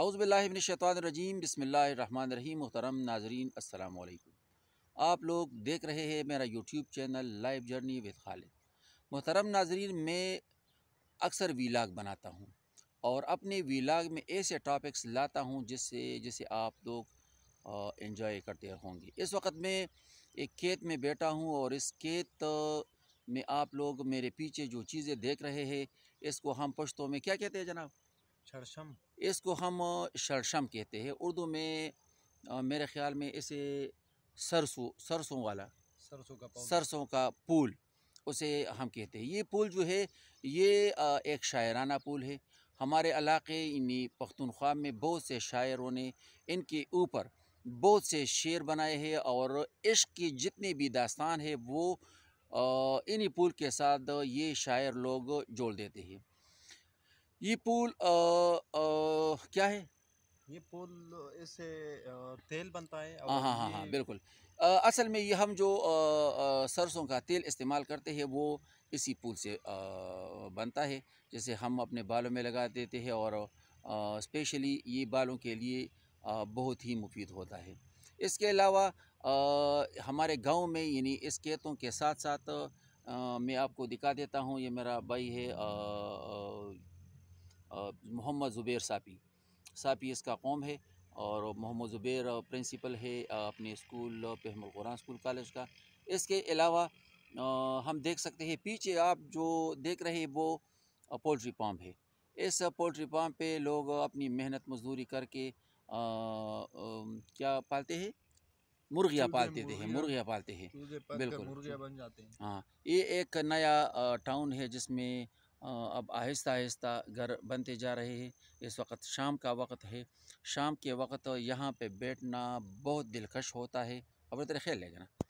अउज़बिल्लिनशैतरजीम बसमीम मोहतरम नाजरीन असलकुम आप लोग देख रहे हैं मेरा YouTube channel live journey with Khalid मोहतरम नाजरीन मैं अक्सर वीलाग बनाता हूँ और अपने वीलाग में ऐसे टॉपिक्स लाता हूँ जिससे जिसे आप लोग इन्जॉय करते होंगे इस वक्त मैं एक खेत में बैठा हूँ और इस खेत में आप लोग मेरे पीछे जो चीज़ें देख रहे हैं इसको हम पश्तों में क्या कहते हैं जनाब शरशम इसको हम शरशम कहते हैं उर्दू में मेरे ख्याल में इसे सरसों सरसों वाला सरसों का सरसों का पुल उसे हम कहते हैं ये पुल जो है ये एक शायराना पुल है हमारे इलाके इन्हीं पख्तनख्वा में बहुत से शायरों ने इनके ऊपर बहुत से शेर बनाए हैं और इश्क की जितनी भी दास्तान है वो इन्हीं पुल के साथ ये शायर लोग जोड़ देते हैं ये पुल आ, आ, क्या है ये पुल इसे तेल बनता है हाँ हाँ हाँ हाँ बिल्कुल आ, असल में ये हम जो आ, आ, सरसों का तेल इस्तेमाल करते हैं वो इसी पुल से आ, बनता है जैसे हम अपने बालों में लगा देते हैं और आ, स्पेशली ये बालों के लिए आ, बहुत ही मुफीद होता है इसके अलावा हमारे गांव में यानी इस खेतों के साथ साथ आ, मैं आपको दिखा देता हूँ ये मेरा भाई है आ, मोहम्मद ज़ुबैर सापी सापी इसका कौम है और मोहम्मद ज़ुबैर प्रिंसिपल है अपने स्कूल पहमल कुरान स्कूल कॉलेज का इसके अलावा हम देख सकते हैं पीछे आप जो देख रहे हैं वो पोल्ट्री पाम है इस पोल्ट्री पाम पे लोग अपनी मेहनत मजदूरी करके आ, आ, क्या पालते हैं मुर्गियाँ पालते थे मुर्गियाँ पालते हैं बिल्कुल बन जाते हैं हाँ ये एक नया टाउन है जिसमें अब आहिस्ता आहिस्ता घर बनते जा रहे हैं इस वक्त शाम का वक्त है शाम के वक्त यहाँ पे बैठना बहुत दिलकश होता है अब तेरे ख्याल लेगा ना